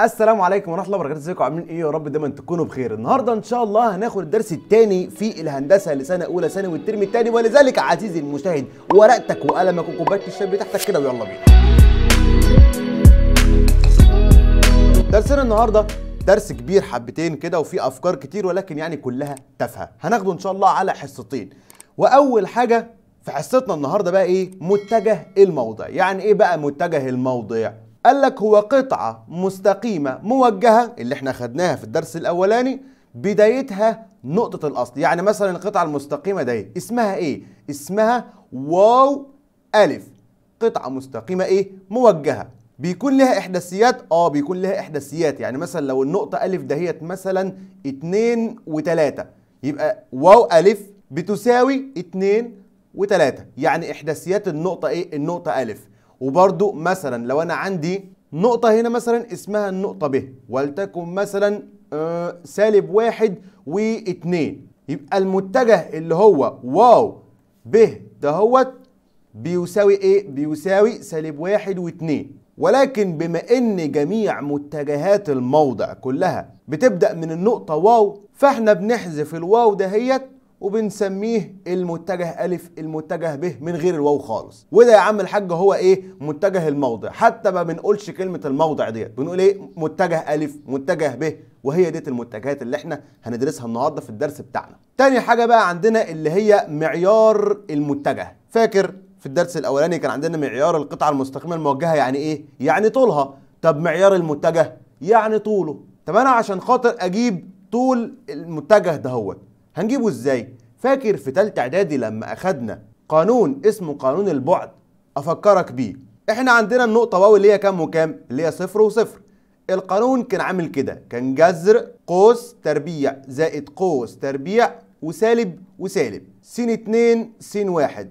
السلام عليكم ورحمه الله وبركاته ازيكم عاملين ايه يا رب دايما تكونوا بخير النهارده ان شاء الله هناخد الدرس الثاني في الهندسه لسنه اولى ثانوي والترم الثاني ولذلك عزيزي المشاهد ورقتك وقلمك وكوبايه الشاي بتاعتك كده ويلا بينا درسنا النهارده درس كبير حبتين كده وفيه افكار كتير ولكن يعني كلها تافهه هناخده ان شاء الله على حصتين واول حاجه في حصتنا النهارده بقى ايه متجه الموضع يعني ايه بقى متجه الموضع قال لك هو قطعة مستقيمة موجهة اللي احنا خدناها في الدرس الأولاني بدايتها نقطة الأصل يعني مثلا القطعة المستقيمة دي اسمها إيه؟ اسمها واو ألف قطعة مستقيمة إيه؟ موجهة بيكون لها إحداثيات؟ آه بيكون لها إحداثيات يعني مثلا لو النقطة ألف دهيت مثلا اتنين وتلاتة يبقى واو ألف بتساوي اتنين وتلاتة يعني إحداثيات النقطة إيه؟ النقطة ألف وبرضو مثلا لو انا عندي نقطة هنا مثلا اسمها النقطة ب ولتكن مثلا آه، سالب واحد واتنين يبقى المتجه اللي هو واو ب دهوت بيساوي ايه؟ بيساوي سالب واحد واتنين ولكن بما ان جميع متجهات الموضع كلها بتبدأ من النقطة واو فاحنا بنحذف الواو دهيت وبنسميه المتجه ألف المتجه ب من غير الواو خالص وده يا عم الحاج هو ايه متجه الموضع حتى ما بنقولش كلمة الموضع ديت بنقول ايه متجه ألف متجه ب وهي ديت المتجهات اللي احنا هندرسها النهارده في الدرس بتاعنا تاني حاجة بقى عندنا اللي هي معيار المتجه فاكر في الدرس الاولاني كان عندنا معيار القطعة المستقيمة الموجهة يعني ايه يعني طولها طب معيار المتجه يعني طوله طب انا عشان خاطر اجيب طول المتجه دهوت هنجيبه ازاي فاكر في تالتة اعدادي لما اخدنا قانون اسمه قانون البعد افكرك بيه احنا عندنا النقطة واو اللي هي كام وكام اللي هي صفر وصفر القانون كان عامل كده كان جذر قوس تربيع زائد قوس تربيع وسالب وسالب س 2 س 1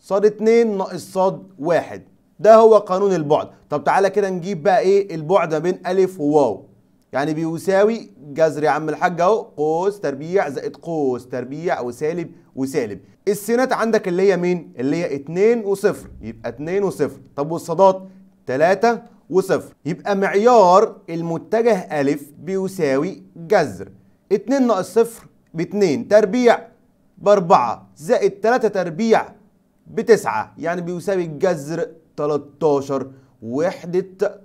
ص 2 ناقص ص 1 ده هو قانون البعد طب تعالى كده نجيب بقى ايه البعد ما بين الف وواو يعني بيساوي جذر يا عم الحاج اهو قوس تربيع زائد قوس تربيع وسالب وسالب السينات عندك اللي هي مين اللي هي 2 و0 يبقى 2 و0 طب والصادات 3 و0 يبقى معيار المتجه أ بيساوي جذر 2 ناقص 0 ب 2 تربيع ب 4 زائد 3 تربيع ب 9 يعني بيساوي الجذر 13 وحدة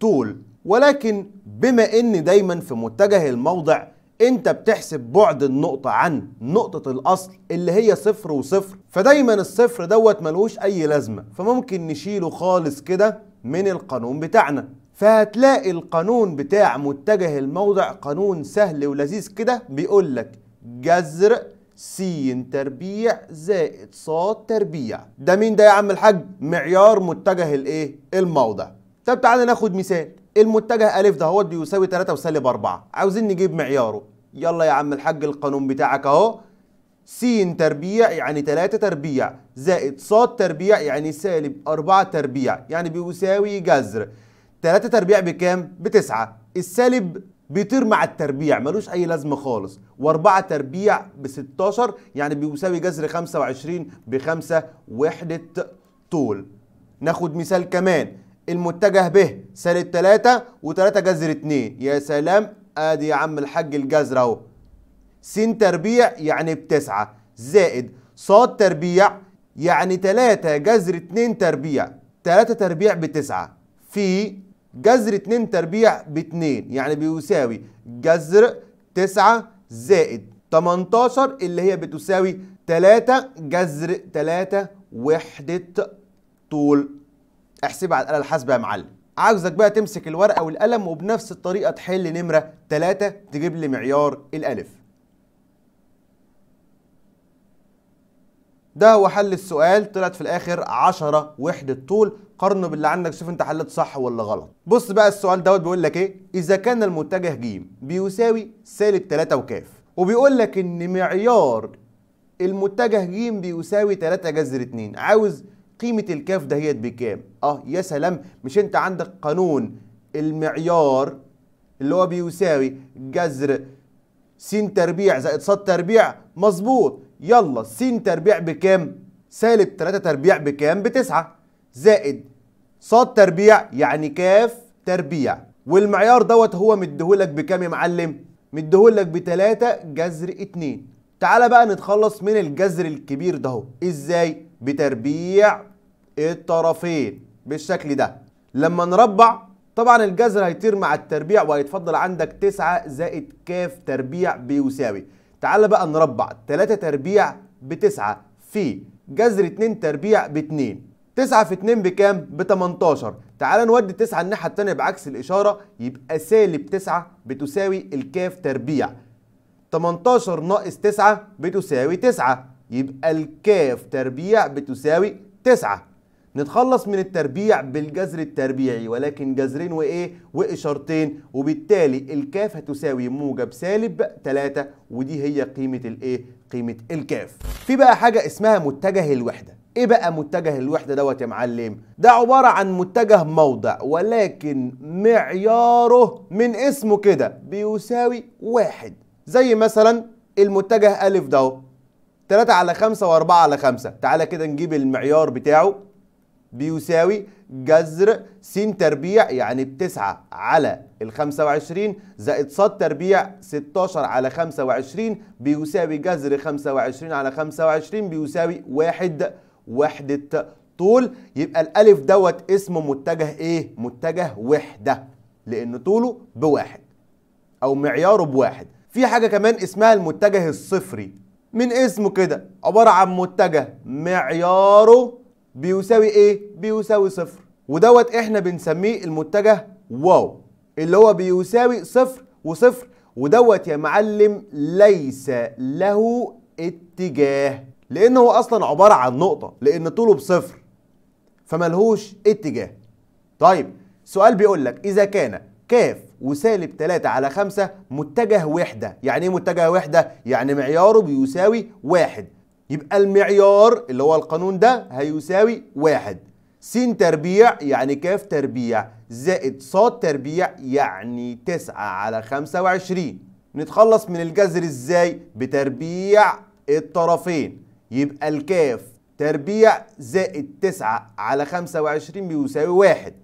طول ولكن بما ان دايما في متجه الموضع انت بتحسب بعد النقطة عن نقطة الاصل اللي هي صفر وصفر فدايما الصفر دوت ملوش اي لازمة فممكن نشيله خالص كده من القانون بتاعنا فهتلاقي القانون بتاع متجه الموضع قانون سهل ولذيذ كده بيقول لك جذر س تربيع زائد ص تربيع ده مين ده يا عم الحاج معيار متجه الايه الموضع طب تعالى ناخد مثال المتجه ألف ده هو بيساوي 3 وسالب 4 عاوزين نجيب معياره يلا يا عم الحاج القانون بتاعك اهو س تربيع يعني 3 تربيع زائد ص تربيع يعني سالب 4 تربيع يعني بيساوي جذر 3 تربيع بكام؟ بتسعة السالب بيطير مع التربيع ملوش أي لازمة خالص و4 تربيع ب 16 يعني بيساوي جذر 25 بخمسة وحدة طول ناخد مثال كمان المتجه به سالب 3 و3 جذر 2 يا سلام ادي يا عم الحاج الجذر اهو س تربيع يعني بتسعة زائد ص تربيع يعني 3 جذر 2 تربيع 3 تربيع بتسعة في جذر 2 تربيع ب 2 يعني بيساوي جذر 9 زائد 18 اللي هي بتساوي 3 جذر 3 وحدة طول احسبها على الآلة الحاسبة يا معلم عاوزك بقى تمسك الورقة والقلم وبنفس الطريقة تحل نمرة 3 تجيب لي معيار الألف ده هو حل السؤال طلعت في الاخر 10 وحده طول قارنه باللي عندك شوف انت حليت صح ولا غلط بص بقى السؤال دوت بيقول لك ايه اذا كان المتجه ج بيساوي سالب 3 وكاف وبيقول لك ان معيار المتجه ج بيساوي 3 جذر 2 عاوز قيمه الكاف دهيت بكام اه يا سلام مش انت عندك قانون المعيار اللي هو بيساوي جذر س تربيع زائد ص تربيع مظبوط يلا س تربيع بكام سالب 3 تربيع بكام بتسعة زائد ص تربيع يعني كاف تربيع والمعيار دوت هو مديهولك بكام يا معلم مديهولك بتلاتة جذر اتنين تعالى بقى نتخلص من الجذر الكبير ده ازاي بتربيع الطرفين بالشكل ده لما نربع طبعا الجذر هيطير مع التربيع وهيتفضل عندك 9 زائد ك تربيع بيساوي تعال بقى نربع 3 تربيع بتسعة في جذر 2 تربيع ب2 9 في 2 بكام؟ ب 18 تعال نودي 9 الناحية التانية بعكس الإشارة يبقى سالب 9 بتساوي الكاف تربيع 18 ناقص 9 بتساوي 9 يبقى الكاف تربيع بتساوي 9 نتخلص من التربيع بالجذر التربيعي ولكن جذرين وايه واشارتين وبالتالي الكاف هتساوي موجب سالب 3 ودي هي قيمه الايه قيمه الكاف في بقى حاجه اسمها متجه الوحده ايه بقى متجه الوحده دوت يا معلم ده عباره عن متجه موضع ولكن معياره من اسمه كده بيساوي واحد زي مثلا المتجه ا ده 3 على 5 و4 على 5 تعالى كده نجيب المعيار بتاعه بيساوي جذر س تربيع يعني ب 9 على ال 25 زائد ص تربيع 16 على 25 بيساوي جذر 25 على 25 بيساوي 1 وحدة طول يبقى الألف دوت اسمه متجه إيه؟ متجه وحدة لأن طوله بواحد أو معياره بواحد في حاجة كمان اسمها المتجه الصفري من اسمه كده عبارة عن متجه معياره بيساوي ايه؟ بيساوي صفر ودوت احنا بنسميه المتجه واو اللي هو بيساوي صفر وصفر ودوت يا معلم ليس له اتجاه لانه هو اصلا عبارة عن نقطة لان طوله بصفر فملهوش اتجاه طيب سؤال بيقول لك اذا كان كاف وسالب 3 على 5 متجه وحدة يعني ايه متجه وحدة؟ يعني معياره بيساوي واحد يبقى المعيار اللي هو القانون ده هيساوي واحد س تربيع يعني ك تربيع زائد ص تربيع يعني 9 على 25 نتخلص من الجذر ازاي؟ بتربيع الطرفين يبقى الكاف تربيع زائد 9 على 25 بيساوي واحد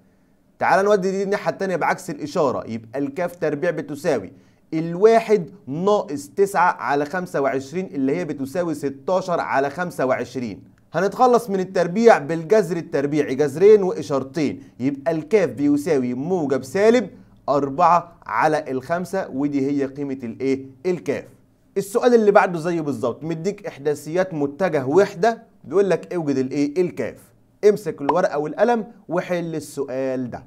تعال نودي دي الناحية التانية بعكس الإشارة يبقى الكاف تربيع بتساوي الواحد ناقص 9 على 25 اللي هي بتساوي 16 على 25 هنتخلص من التربيع بالجذر التربيعي جذرين وإشارتين يبقى الكاف بيساوي موجب سالب أربعة على الخمسة ودي هي قيمة الايه الكاف السؤال اللي بعده زيه بالظبط مديك إحداثيات متجه وحدة بيقول لك اوجد الايه الكاف امسك الورقة والقلم وحل السؤال ده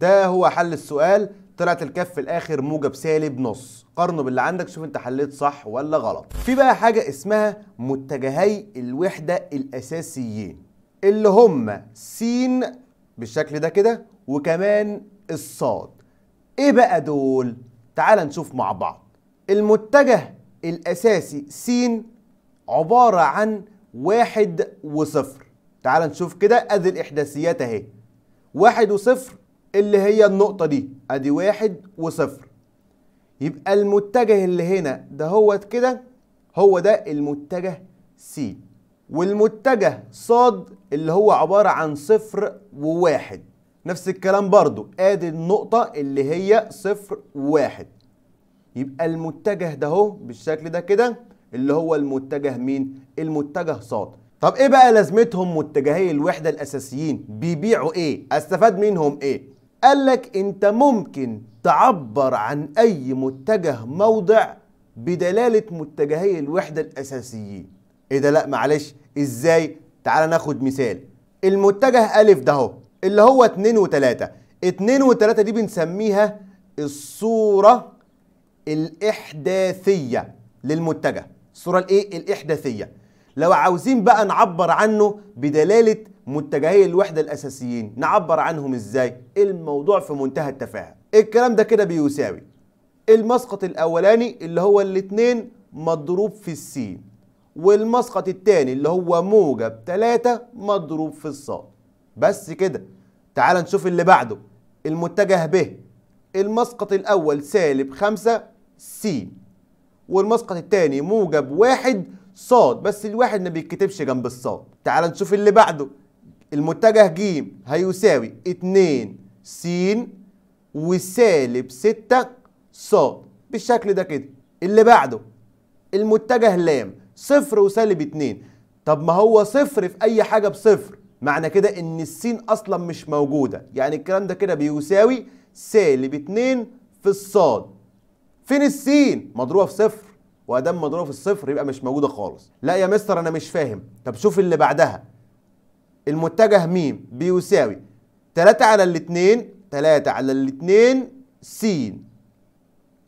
ده هو حل السؤال طلعت الكف في الاخر موجب سالب نص قارنه باللي عندك شوف انت حليت صح ولا غلط في بقى حاجة اسمها متجهي الوحدة الاساسيين اللي هم س بالشكل ده كده وكمان الصاد ايه بقى دول تعال نشوف مع بعض المتجه الاساسي س عبارة عن واحد وصفر تعال نشوف كده ادي الاحداثيات اهي واحد وصفر اللي هي النقطة دي ادي واحد وصفر يبقى المتجه اللي هنا ده هو كده هو ده المتجه س والمتجه ص اللي هو عبارة عن صفر وواحد نفس الكلام برضو ادي النقطة اللي هي صفر وواحد يبقى المتجه ده هو بالشكل ده كده اللي هو المتجه مين المتجه صاد طب ايه بقى لازمتهم متجهي الوحده الاساسيين بيبيعوا ايه استفاد منهم ايه قال لك انت ممكن تعبر عن اي متجه موضع بدلاله متجهي الوحده الاساسيين ايه ده لا معلش ازاي تعال ناخد مثال المتجه الف ده اهو اللي هو 2 و3 2 و3 دي بنسميها الصوره الاحداثيه للمتجه الصورة الايه الإحداثية لو عاوزين بقى نعبر عنه بدلالة متجهي الوحدة الأساسيين نعبر عنهم إزاي الموضوع في منتهى التفاهة الكلام ده كده بيساوي المسقط الأولاني اللي هو الاتنين مضروب في السين والمسقط التاني اللي هو موجب 3 مضروب في الصاد بس كده تعال نشوف اللي بعده المتجه به المسقط الأول سالب 5 س والمسقط الثاني موجب واحد صاد بس الواحد ما بيتكتبش جنب الصاد تعال نشوف اللي بعده المتجه ج هيساوي 2 س وسالب 6 ص بالشكل ده كده اللي بعده المتجه لام صفر وسالب 2 طب ما هو صفر في اي حاجه بصفر معنى كده ان السين اصلا مش موجوده يعني الكلام ده كده بيساوي سالب 2 في الصاد فين السين مضروبه في صفر وادام مضروبه في الصفر يبقى مش موجوده خالص لا يا مستر انا مش فاهم طب شوف اللي بعدها المتجه م بيساوي 3 على الاتنين 3 على الاتنين س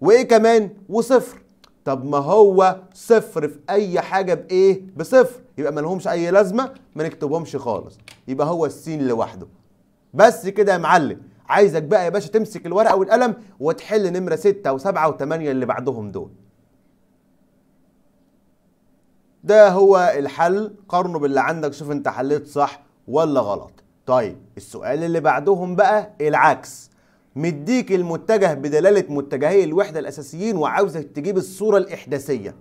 وايه كمان وصفر طب ما هو صفر في اي حاجه بايه بصفر يبقى ما لهمش اي لازمه ما نكتبهمش خالص يبقى هو السين لوحده بس كده يا معلم عايزك بقى يا باشا تمسك الورقه والقلم وتحل نمره 6 و7 و8 اللي بعدهم دول ده هو الحل قارنه باللي عندك شوف انت حليت صح ولا غلط طيب السؤال اللي بعدهم بقى العكس مديك المتجه بدلالة متجهي الوحدة الأساسيين وعاوزك تجيب الصورة الإحداثية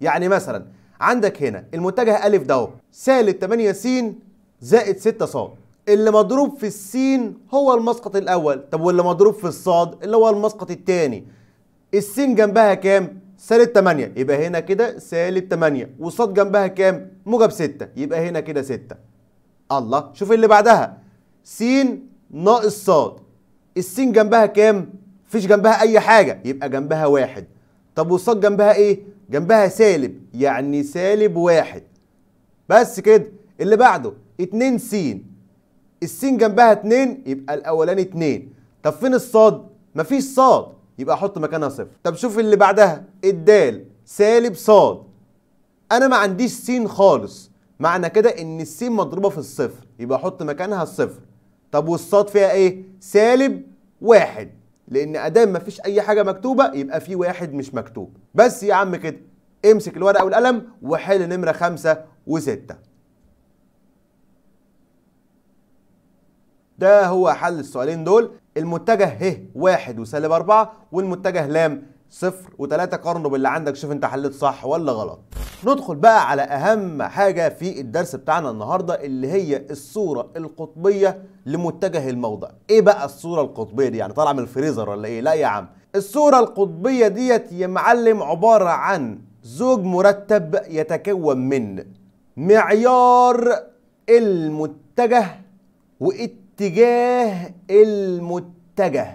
يعني مثلا عندك هنا المتجه أ ده سالب 8 س زائد 6 ص اللي مضروب في السين هو المسقط الاول طب واللي مضروب في الصاد اللي هو المسقط الثاني السين جنبها كام سالب 8 يبقى هنا كده سالب 8 والصاد جنبها كام موجب 6 يبقى هنا كده 6 الله شوف اللي بعدها س ناقص صاد السين جنبها كام مفيش جنبها اي حاجه يبقى جنبها واحد طب والصاد جنبها ايه جنبها سالب يعني سالب واحد بس كده اللي بعده 2 س السين جنبها اتنين يبقى الاولاني اتنين طب فين الصاد مفيش صاد يبقى احط مكانها صفر طب شوف اللي بعدها الدال سالب صاد انا ما عنديش سين خالص معنى كده ان السين مضروبه في الصفر يبقى احط مكانها الصفر طب والصاد فيها ايه سالب واحد لان ادام ما فيش اي حاجه مكتوبه يبقى في واحد مش مكتوب بس يا عم كده امسك الورقه والقلم وحل نمره خمسة وستة ده هو حل السؤالين دول المتجه ه واحد وسالب أربعة والمتجه لام صفر وتلاتة قارنه باللي عندك شوف انت حليت صح ولا غلط ندخل بقى على أهم حاجة في الدرس بتاعنا النهاردة اللي هي الصورة القطبية لمتجه الموضع ايه بقى الصورة القطبية دي يعني طالعة من الفريزر ولا ايه لا يا عم الصورة القطبية ديت يا معلم عبارة عن زوج مرتب يتكون من معيار المتجه وايه اتجاه المتجه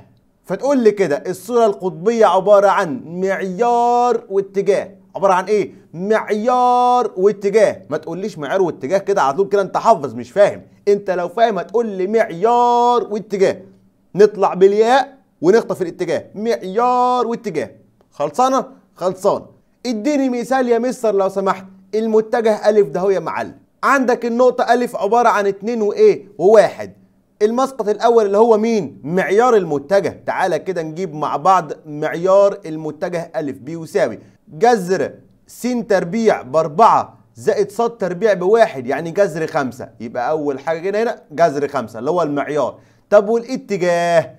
فتقول لي كده الصورة القطبية عبارة عن معيار واتجاه عبارة عن ايه؟ معيار واتجاه ما تقوليش معيار واتجاه كده على طول كده انت حافظ مش فاهم انت لو فاهم هتقول لي معيار واتجاه نطلع بالياء ونخطف الاتجاه معيار واتجاه خلصانة؟ خلصان اديني مثال يا مستر لو سمحت المتجه ألف ده هو يا معلم عندك النقطة ألف عبارة عن اتنين وإيه؟ وواحد المسقط الاول اللي هو مين معيار المتجه تعالى كده نجيب مع بعض معيار المتجه أ بيساوي جذر س تربيع باربعة زائد ص تربيع بواحد يعني جذر خمسة يبقى اول حاجه كده هنا جذر خمسة اللي هو المعيار طب والاتجاه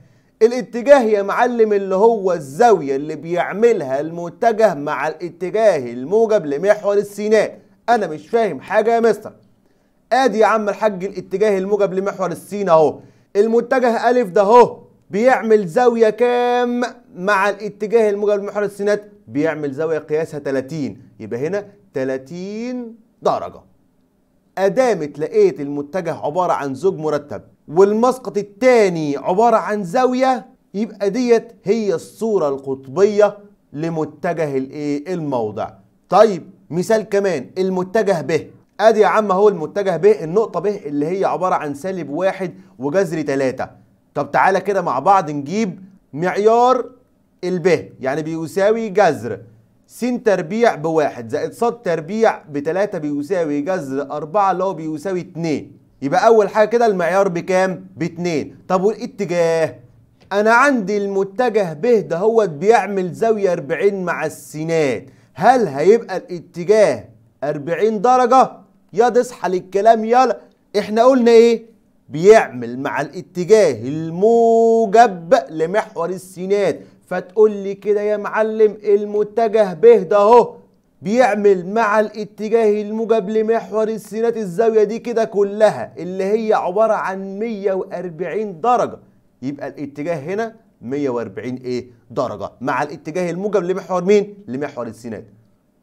الاتجاه يا معلم اللي هو الزاويه اللي بيعملها المتجه مع الاتجاه الموجب لمحور السينات انا مش فاهم حاجه يا مستر ادي يا عم الحاج الاتجاه الموجب لمحور السين اهو المتجه الف ده اهو بيعمل زاوية كام مع الاتجاه الموجب لمحور السينات بيعمل زاوية قياسها 30 يبقى هنا 30 درجة أدامت لقيت المتجه عبارة عن زوج مرتب والمسقط الثاني عبارة عن زاوية يبقى ديت هي الصورة القطبية لمتجه الايه الموضع طيب مثال كمان المتجه به ادي يا عم اهو المتجه به النقطه به اللي هي عباره عن سالب واحد وجذر تلاتة طب تعالى كده مع بعض نجيب معيار الب يعني بيساوي جذر س تربيع بواحد زائد ص تربيع بتلاتة بيساوي جذر أربعة اللي هو بيساوي اتنين يبقى أول حاجة كده المعيار بكام؟ باتنين طب والاتجاه؟ أنا عندي المتجه به ده هو بيعمل زاوية 40 مع السينات هل هيبقى الاتجاه 40 درجة يا تصحى للكلام يلا احنا قلنا ايه بيعمل مع الاتجاه الموجب لمحور السينات فتقول لي كده يا معلم المتجه به ده اهو بيعمل مع الاتجاه الموجب لمحور السينات الزاويه دي كده كلها اللي هي عباره عن 140 درجه يبقى الاتجاه هنا 140 ايه درجه مع الاتجاه الموجب لمحور مين لمحور السينات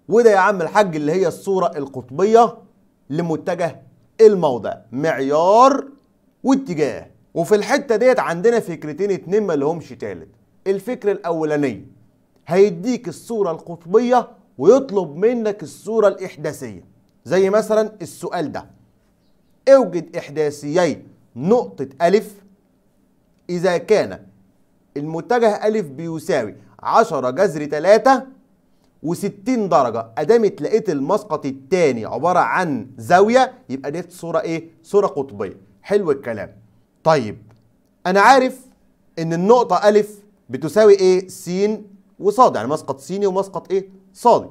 وده يا عم الحاج اللي هي الصوره القطبيه لمتجه الموضع معيار واتجاه وفي الحته ديت عندنا فكرتين اتنين ما لهمش تالت الفكره الاولانيه هيديك الصوره القطبيه ويطلب منك الصوره الاحداثيه زي مثلا السؤال ده اوجد احداثيي نقطه الف اذا كان المتجه الف بيساوي 10 جذر 3 و60 درجة أدامت لقيت المسقط الثاني عبارة عن زاوية يبقى دي صورة إيه؟ صورة قطبية حلو الكلام طيب أنا عارف إن النقطة ألف بتساوي إيه؟ س وصاد يعني مسقط سيني ومسقط إيه؟ صادي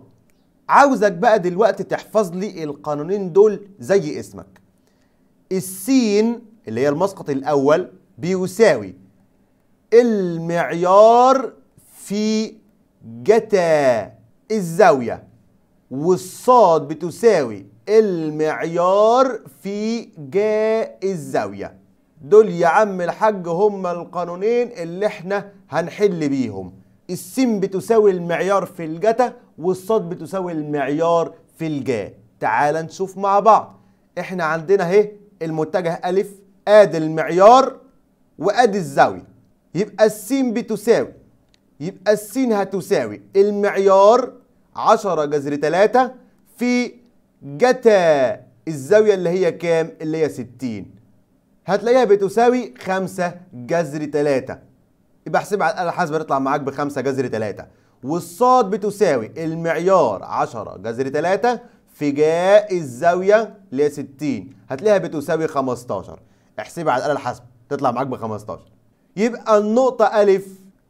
عاوزك بقى دلوقتي تحفظ لي القانونين دول زي اسمك السين اللي هي المسقط الأول بيساوي المعيار في جتا الزاوية والصاد بتساوي المعيار في جا الزاوية دول يا عم الحاج هما القانونين اللي احنا هنحل بيهم السين بتساوي المعيار في الجتا والصاد بتساوي المعيار في الجا تعال نشوف مع بعض احنا عندنا اهي المتجه ألف ادي المعيار وادي الزاوية يبقى السين بتساوي يبقى السين هتساوي المعيار 10 جذر 3 في جتا الزاوية اللي هي كام؟ اللي هي 60 هتلاقيها بتساوي 5 جذر 3 يبقى احسبها على الآلة الحاسبة تطلع معاك ب 5 جذر 3 والصاد بتساوي المعيار 10 جذر 3 في جاء الزاوية اللي هي 60 هتلاقيها بتساوي 15 احسبها على الآلة الحاسبة تطلع معاك ب 15 يبقى النقطة أ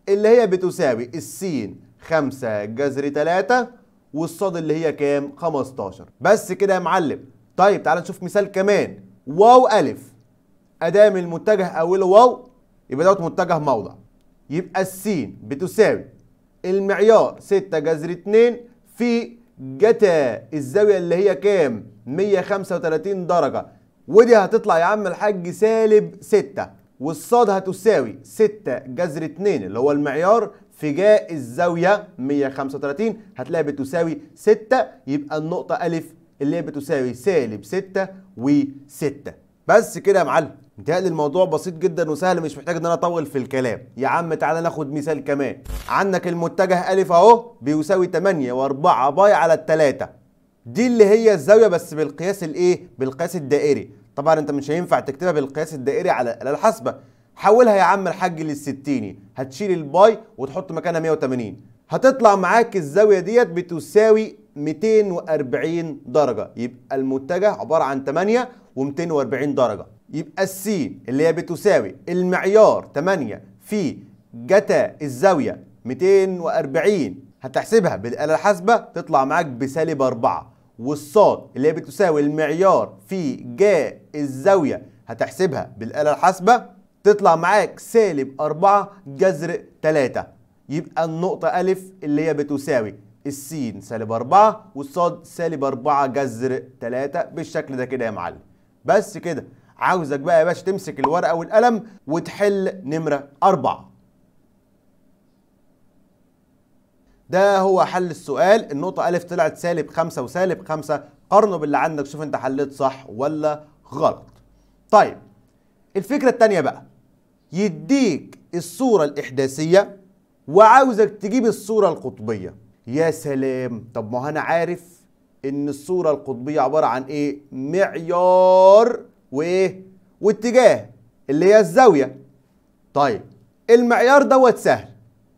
اللي هي بتساوي السين 5 جذر 3 والصاد اللي هي كام 15 بس كده يا معلم طيب تعال نشوف مثال كمان واو ألف أدام المتجه أوله واو يبقى دوت متجه موضع يبقى السين بتساوي المعيار 6 جذر 2 في جتا الزاوية اللي هي كام 135 درجة ودي هتطلع يا عم الحاج سالب 6 والصاد هتساوي 6 جذر 2 اللي هو المعيار في جاء الزاوية 135 هتلاقي بتساوي 6 يبقى النقطة ألف اللي هي بتساوي سالب 6 و6 بس كده يا معلم متهيألي الموضوع بسيط جدا وسهل مش محتاج ان انا اطول في الكلام يا عم تعالى ناخد مثال كمان عندك المتجه ألف اهو بيساوي 8 و4 باي على 3 دي اللي هي الزاوية بس بالقياس الايه بالقياس الدائري طبعا انت مش هينفع تكتبها بالقياس الدائري على الاله الحاسبه حولها يا عم الحاج للستيني هتشيل الباي وتحط مكانها 180 هتطلع معاك الزاويه ديت بتساوي 240 درجه يبقى المتجه عباره عن 8 و240 درجه يبقى السي اللي هي بتساوي المعيار 8 في جتا الزاويه 240 هتحسبها بالاله الحاسبه تطلع معاك بسالب 4 والصاد اللي هي بتساوي المعيار في جا الزاوية هتحسبها بالآلة الحاسبة تطلع معاك سالب 4 جذر 3 يبقى النقطة أ اللي هي بتساوي السين سالب 4 والصاد سالب 4 جذر 3 بالشكل ده كده يا معلم بس كده عاوزك بقى يا باشا تمسك الورقة والقلم وتحل نمرة 4 ده هو حل السؤال النقطة ألف طلعت سالب خمسة وسالب خمسة قارنه باللي عندك شوف أنت حليت صح ولا غلط طيب الفكرة التانية بقى يديك الصورة الإحداثية وعاوزك تجيب الصورة القطبية يا سلام طب ما أنا عارف إن الصورة القطبية عبارة عن إيه معيار وإيه واتجاه اللي هي الزاوية طيب المعيار دوت سهل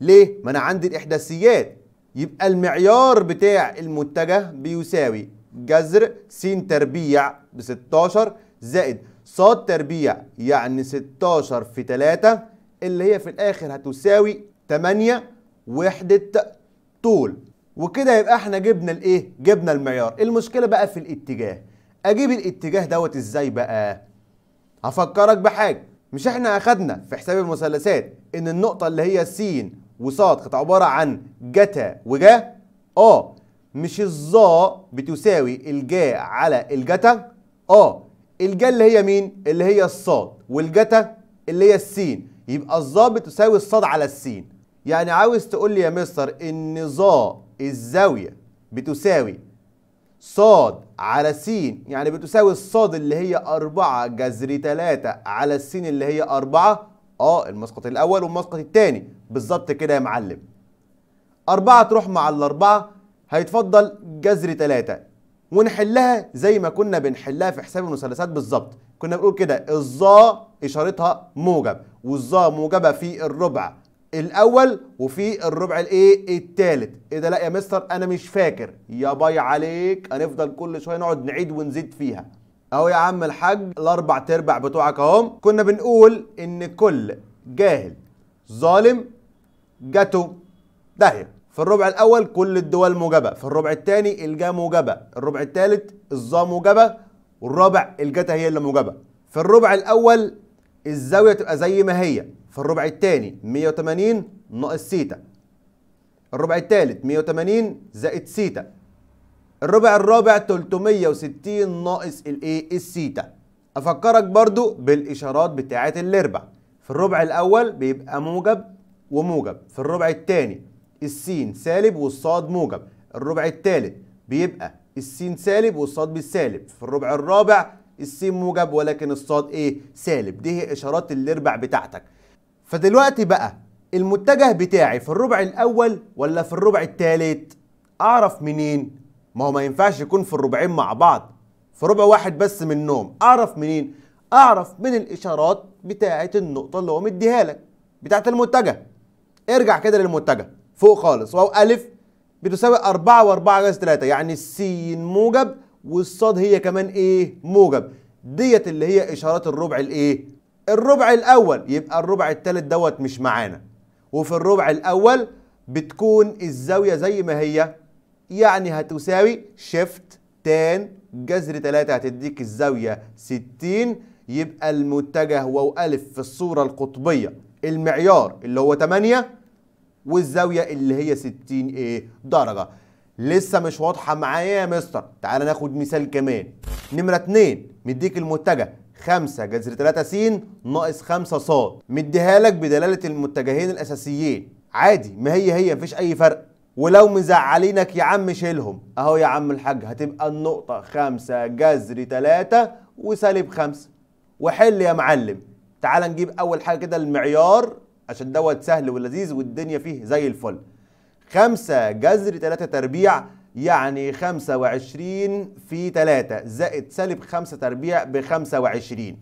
ليه؟ ما انا عندي الاحداثيات يبقى المعيار بتاع المتجه بيساوي جذر س تربيع ب 16 زائد ص تربيع يعني 16 في 3 اللي هي في الاخر هتساوي 8 وحدة طول وكده يبقى احنا جبنا الايه؟ جبنا المعيار، المشكلة بقى في الاتجاه. اجيب الاتجاه دوت ازاي بقى؟ هفكرك بحاجة، مش احنا اخدنا في حساب المثلثات ان النقطة اللي هي س وصاد كانت عباره عن جتا وجا اه مش الظا بتساوي الجا على الجتا اه الجا اللي هي مين اللي هي الصاد والجتا اللي هي السين يبقى الظا بتساوي الصاد على السين يعني عاوز تقول لي يا مستر ان ظا الزاويه بتساوي صاد على س يعني بتساوي الصاد اللي هي أربعة جذر تلاتة على السين اللي هي أربعة اه المسقط الاول والمسقط الثاني بالظبط كده يا معلم أربعة تروح مع الأربعة هيتفضل جذر ثلاثة ونحلها زي ما كنا بنحلها في حساب المثلثات بالظبط كنا بنقول كده الظا إشارتها موجب والظا موجبة في الربع الأول وفي الربع الإيه الثالث إيه ده لا يا مستر أنا مش فاكر يا باي عليك هنفضل كل شوية نقعد نعيد ونزيد فيها اهو يا عم الحاج الاربع تربع بتوعك اهم كنا بنقول ان كل جاهل ظالم جاته داهيه في الربع الاول كل الدول موجبه في الربع الثاني الجا موجبه الربع الثالث الظا موجبه والرابع الجتا هي اللي موجبه في الربع الاول الزاويه تبقى زي ما هي في الربع الثاني 180 ناقص سيتا الربع الثالث 180 زائد سيتا الربع الرابع 360 ناقص الايه السيتا افكرك برضو بالاشارات بتاعه الاربع في الربع الاول بيبقى موجب وموجب في الربع الثاني السين سالب والصاد موجب الربع الثالث بيبقى السين سالب والصاد بالسالب في الربع الرابع السين موجب ولكن الصاد ايه سالب دي هي اشارات الاربع بتاعتك فدلوقتي بقى المتجه بتاعي في الربع الاول ولا في الربع الثالث اعرف منين ما هو ما ينفعش يكون في الربعين مع بعض في ربع واحد بس منهم اعرف منين اعرف من الاشارات بتاعه النقطه اللي هو مديها لك بتاعه المتجه ارجع كده للمتجه فوق خالص واو الف بتساوي 4 و4 جاز 3 يعني السين موجب والصاد هي كمان ايه موجب ديت اللي هي اشارات الربع الايه الربع الاول يبقى الربع الثالث دوت مش معانا وفي الربع الاول بتكون الزاويه زي ما هي يعني هتساوي شيفت تان جذر 3 هتديك الزاوية 60 يبقى المتجه واو ألف في الصورة القطبية المعيار اللي هو 8 والزاوية اللي هي 60 ايه درجة لسه مش واضحة معايا يا مستر تعال ناخد مثال كمان نمرة 2 مديك المتجه 5 جذر 3 س ناقص 5 ص مديها لك بدلالة المتجهين الأساسيين عادي ما هي هي مفيش أي فرق ولو مزعلينك يا عم شيلهم اهو يا عم الحاج هتبقى النقطة خمسة جذر تلاتة وسالب خمسة وحل يا معلم تعال نجيب أول حاجة كده المعيار عشان دوت سهل ولذيذ والدنيا فيه زي الفل خمسة جذر تلاتة تربيع يعني خمسة وعشرين في تلاتة زائد سالب خمسة تربيع بخمسة وعشرين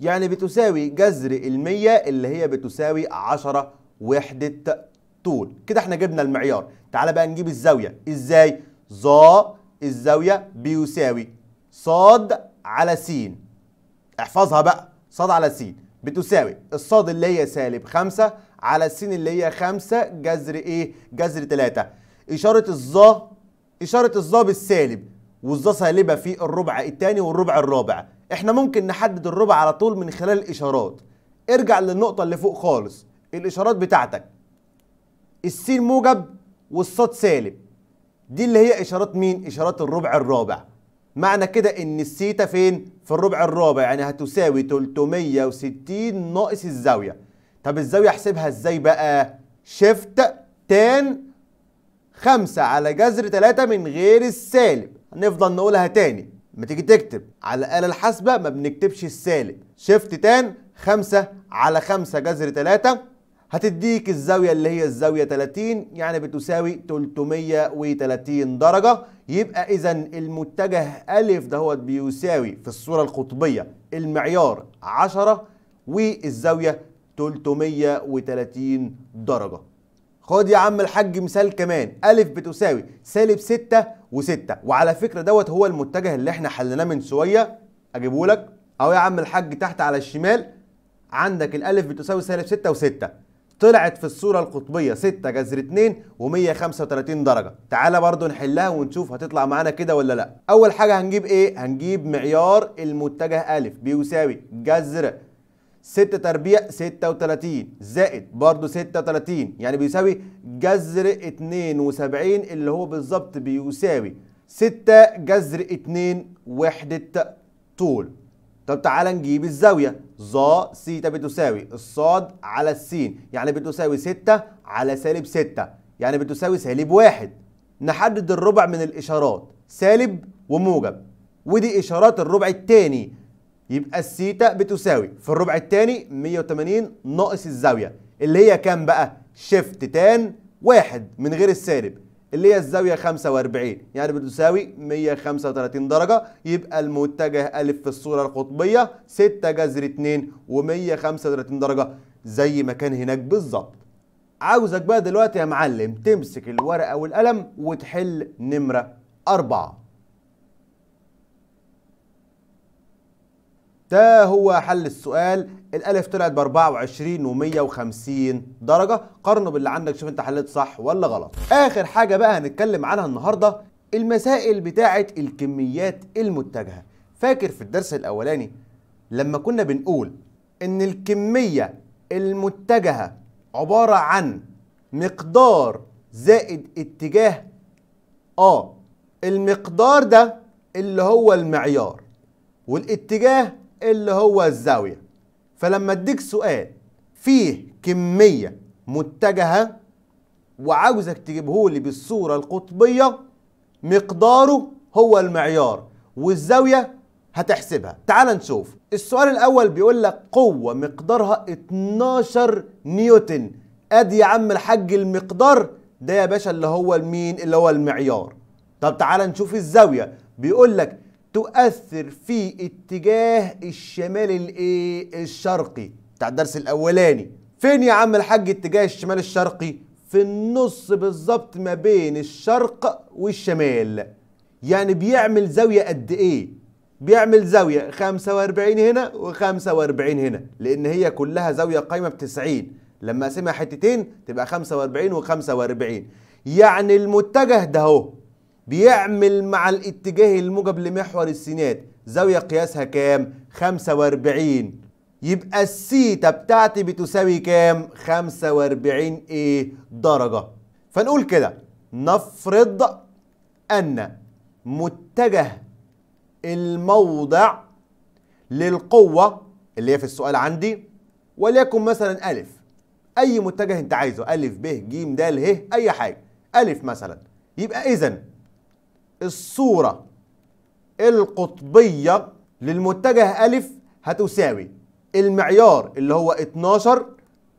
يعني بتساوي جذر المية اللي هي بتساوي عشرة وحدة طول كده احنا جبنا المعيار تعالى بقى نجيب الزاوية ازاي ظا الزاوية بيساوي ص على س احفظها بقى ص على س بتساوي الصاد اللي هي سالب 5 على السين اللي هي 5 جذر ايه جذر 3 اشارة الظا اشارة الظا بالسالب والظا سالبة في الربع الثاني والربع الرابع احنا ممكن نحدد الربع على طول من خلال الاشارات ارجع للنقطة اللي فوق خالص الاشارات بتاعتك السين موجب والصاد سالب دي اللي هي اشارات مين اشارات الربع الرابع معنى كده ان السيتا فين في الربع الرابع يعني هتساوي 360 ناقص الزاويه طب الزاويه احسبها ازاي بقى شيفت تان 5 على جذر 3 من غير السالب هنفضل نقولها تاني ما تيجي تكتب على الآلة الحاسبة ما بنكتبش السالب شيفت تان 5 على 5 جذر 3 هتديك الزاوية اللي هي الزاوية 30 يعني بتساوي 330 درجة يبقى إذا المتجه ألف هو بيساوي في الصورة القطبية المعيار 10 والزاوية 330 درجة خد يا عم الحاج مثال كمان ألف بتساوي سالب 6 و6 وعلى فكرة دوت هو المتجه اللي احنا حلناه من شوية أجيبهولك أهو يا عم الحاج تحت على الشمال عندك الألف بتساوي سالب 6 و6 طلعت في الصورة القطبية 6 جذر 2 و135 درجة تعالى برضو نحلها ونشوف هتطلع معانا كده ولا لا أول حاجة هنجيب إيه؟ هنجيب معيار المتجه أ بيساوي جذر 6 تربيع 36 زائد برضو 36 يعني بيساوي جذر 72 اللي هو بالظبط بيساوي 6 جذر 2 وحدة طول طب تعالى نجيب الزاوية ظا س بتساوي الصاد على السين يعني بتساوي 6 على سالب 6 يعني بتساوي سالب واحد نحدد الربع من الإشارات سالب وموجب ودي إشارات الربع الثاني يبقى السيتا بتساوي في الربع الثاني 180 ناقص الزاوية اللي هي كام بقى؟ شيفت تان واحد من غير السالب اللي هي الزاوية 45 يعني بتساوي 135 درجة يبقى المتجه ألف في الصورة القطبية 6 جذر 2 و135 درجة زي ما كان هناك بالظبط عاوزك بقى دلوقتي يا معلم تمسك الورقة والقلم وتحل نمرة أربعة ده هو حل السؤال الالف طلعت ب 24 و150 درجه قارنه باللي عندك شوف انت حليت صح ولا غلط اخر حاجه بقى هنتكلم عنها النهارده المسائل بتاعه الكميات المتجهه فاكر في الدرس الاولاني لما كنا بنقول ان الكميه المتجهه عباره عن مقدار زائد اتجاه اه المقدار ده اللي هو المعيار والاتجاه اللي هو الزاوية فلما اديك سؤال فيه كمية متجهة وعاوزك تجيبهولي بالصورة القطبية مقداره هو المعيار والزاوية هتحسبها تعال نشوف السؤال الأول بيقول لك قوة مقدارها 12 نيوتن أدي يا عم الحاج المقدار ده يا باشا اللي هو المين اللي هو المعيار طب تعال نشوف الزاوية بيقول لك تؤثر في اتجاه الشمال الايه الشرقي بتاع الدرس الاولاني فين يا عم الحاج اتجاه الشمال الشرقي في النص بالظبط ما بين الشرق والشمال يعني بيعمل زاويه قد ايه بيعمل زاويه 45 هنا و45 هنا لان هي كلها زاويه قايمه ب 90 لما اقسمها حتتين تبقى 45 و45 يعني المتجه ده اهو بيعمل مع الاتجاه الموجب لمحور السينات زاوية قياسها كام؟ 45 يبقى السيتا بتاعتي بتساوي كام؟ 45 ايه درجة فنقول كده نفرض أن متجه الموضع للقوة اللي هي في السؤال عندي وليكن مثلا ألف أي متجه أنت عايزه ألف ب ج د ه أي حاجة ألف مثلا يبقى إذا الصورة القطبية للمتجه ألف هتساوي المعيار اللي هو 12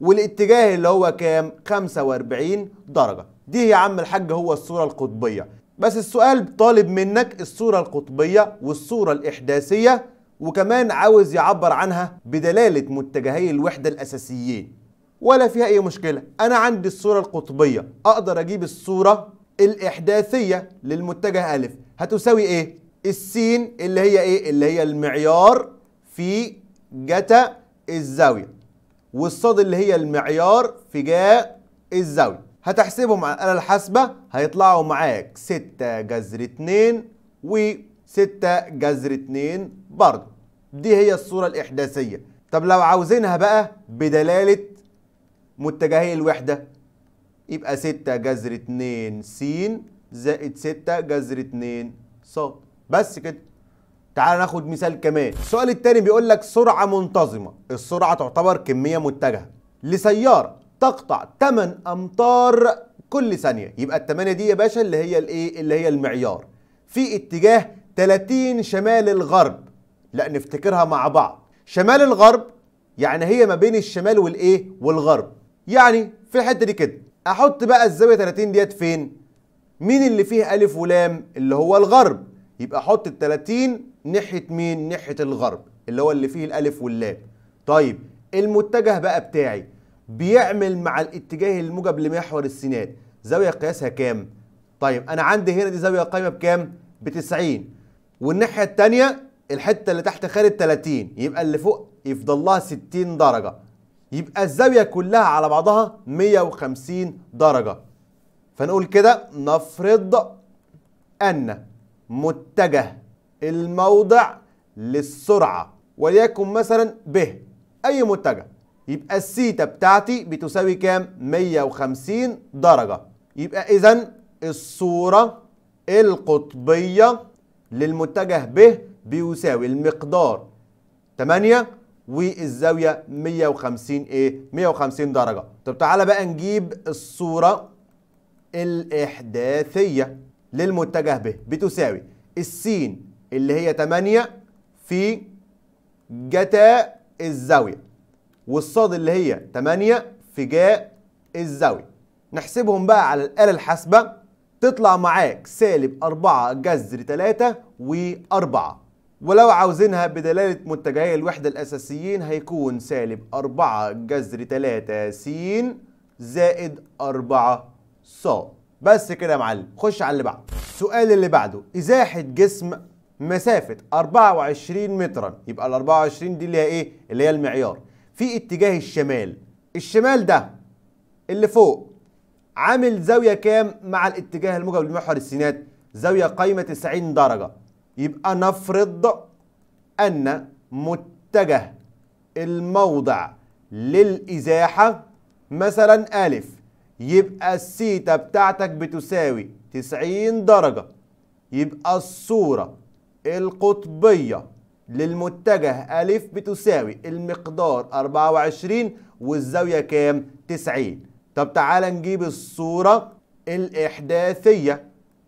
والاتجاه اللي هو كام 45 درجة دي يا عم الحاج هو الصورة القطبية بس السؤال طالب منك الصورة القطبية والصورة الإحداثية وكمان عاوز يعبر عنها بدلالة متجهي الوحدة الأساسيين ولا فيها أي مشكلة أنا عندي الصورة القطبية أقدر أجيب الصورة الإحداثية للمتجه ألف هتساوي إيه؟ السين اللي هي إيه؟ اللي هي المعيار في جتا الزاوية والصاد اللي هي المعيار في جاء الزاوية هتحسبهم على الآلة الحاسبة هيطلعوا معاك 6 جذر 2 و6 جذر 2 برضه دي هي الصورة الإحداثية طب لو عاوزينها بقى بدلالة متجهي الوحدة يبقى 6 جذر 2 س زائد 6 جذر 2 ص بس كده تعال ناخد مثال كمان السؤال التاني بيقول لك سرعة منتظمة السرعة تعتبر كمية متجهة لسيارة تقطع 8 أمتار كل ثانية يبقى الثمانية دي يا باشا اللي هي الايه اللي هي المعيار في اتجاه 30 شمال الغرب لا نفتكرها مع بعض شمال الغرب يعني هي ما بين الشمال والايه والغرب يعني في الحته دي كده احط بقى الزاويه 30 ديت فين مين اللي فيه الف ولام اللي هو الغرب يبقى احط ال 30 ناحيه مين ناحيه الغرب اللي هو اللي فيه الالف واللام طيب المتجه بقى بتاعي بيعمل مع الاتجاه الموجب لمحور السينات زاويه قياسها كام طيب انا عندي هنا دي زاويه قايمه بكام ب 90 والناحيه التانية الحته اللي تحت خارج 30 يبقى اللي فوق يفضل لها 60 درجه يبقى الزاوية كلها على بعضها 150 درجة فنقول كده نفرض أن متجه الموضع للسرعة وليكن مثلا ب أي متجه يبقى السيتا بتاعتي بتساوي كام 150 درجة يبقى إذا الصورة القطبية للمتجه ب بيساوي المقدار 8 والزاويه 150 ايه 150 درجه طب تعالى بقى نجيب الصوره الاحداثيه للمتجه به بتساوي السين اللي هي 8 في جتا الزاويه والصاد اللي هي 8 في جاء الزاويه نحسبهم بقى على الاله الحاسبه تطلع معاك سالب 4 جذر 3 و4 ولو عاوزينها بدلالة متجهي الوحدة الأساسيين هيكون سالب 4 جذر 3 س زائد 4 ص بس كده يا معلم خش على اللي بعده السؤال اللي بعده إزاحة جسم مسافة 24 مترا يبقى ال 24 دي اللي هي إيه؟ اللي هي المعيار في اتجاه الشمال الشمال ده اللي فوق عامل زاوية كام مع الاتجاه الموجب لمحور السينات؟ زاوية قايمة 90 درجة يبقى نفرض أن متجه الموضع للإزاحة مثلا ألف يبقى السيتا بتاعتك بتساوي 90 درجة يبقى الصورة القطبية للمتجه ألف بتساوي المقدار 24 والزاوية كام؟ 90 طب تعال نجيب الصورة الإحداثية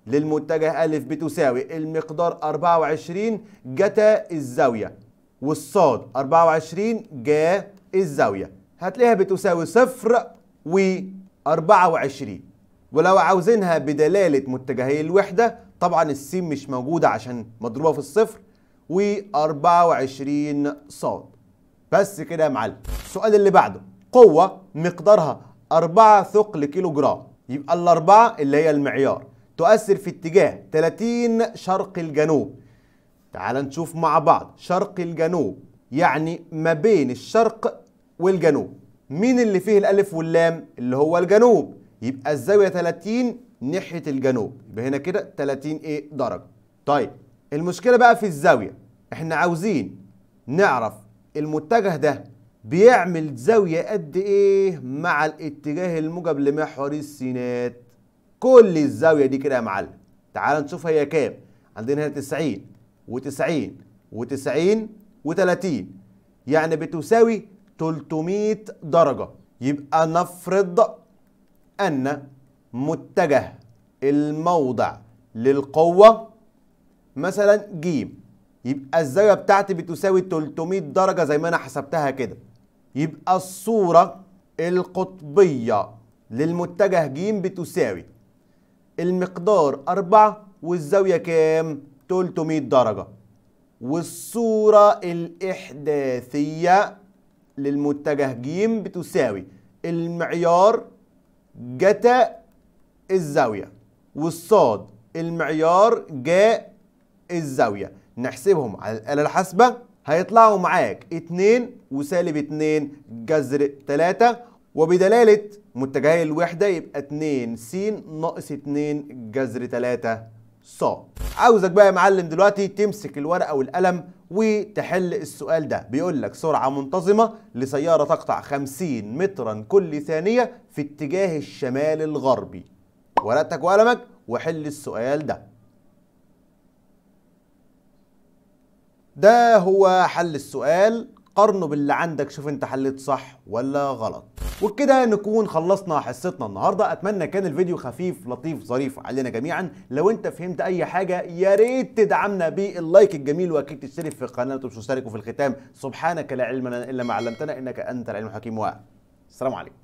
للمتجه أ بتساوي المقدار 24 جتا الزاوية والصاد 24 جا الزاوية هتلاقيها بتساوي صفر و 24 ولو عاوزينها بدلالة متجهي الوحدة طبعا السين مش موجودة عشان مضروبة في الصفر و24 صاد بس كده يا معلم السؤال اللي بعده قوة مقدارها 4 ثقل كيلو جرام يبقى الأربعة اللي هي المعيار تؤثر في اتجاه 30 شرق الجنوب تعال نشوف مع بعض شرق الجنوب يعني ما بين الشرق والجنوب مين اللي فيه الألف واللام اللي هو الجنوب يبقى الزاوية 30 ناحية الجنوب يبقى هنا كده 30 ايه درجة طيب المشكلة بقى في الزاوية احنا عاوزين نعرف المتجه ده بيعمل زاوية قد ايه مع الاتجاه الموجب لمحور السينات كل الزاويه دي كده يا معلم تعال نشوف هي كام عندنا هنا 90 و90 و90 و30 يعني بتساوي 300 درجه يبقى نفرض ان متجه الموضع للقوه مثلا ج يبقى الزاويه بتاعتي بتساوي 300 درجه زي ما انا حسبتها كده يبقى الصوره القطبيه للمتجه ج بتساوي المقدار 4 والزاوية كام؟ 300 درجة والصورة الإحداثية للمتجه ج بتساوي المعيار جتا الزاوية والصاد المعيار جاء الزاوية نحسبهم على الآلة الحاسبة هيطلعوا معاك 2 وسالب 2 جذر 3 وبدلالة متجهة الوحدة يبقى 2 س ناقص 2 جذر 3 ص عاوزك بقى يا معلم دلوقتي تمسك الورقة والقلم وتحل السؤال ده بيقول لك سرعة منتظمة لسيارة تقطع 50 مترا كل ثانية في اتجاه الشمال الغربي ورقتك وقلمك وحل السؤال ده ده هو حل السؤال قارنه باللي عندك شوف انت حليت صح ولا غلط وبكده نكون خلصنا حصتنا النهارده اتمنى كان الفيديو خفيف لطيف ظريف علينا جميعا لو انت فهمت اي حاجه يا ريت تدعمنا باللايك الجميل واكيد تشترك في القناه وتشارك وفي الختام سبحانك لا علم لنا الا ما علمتنا انك انت العلم الحكيم والسلام عليكم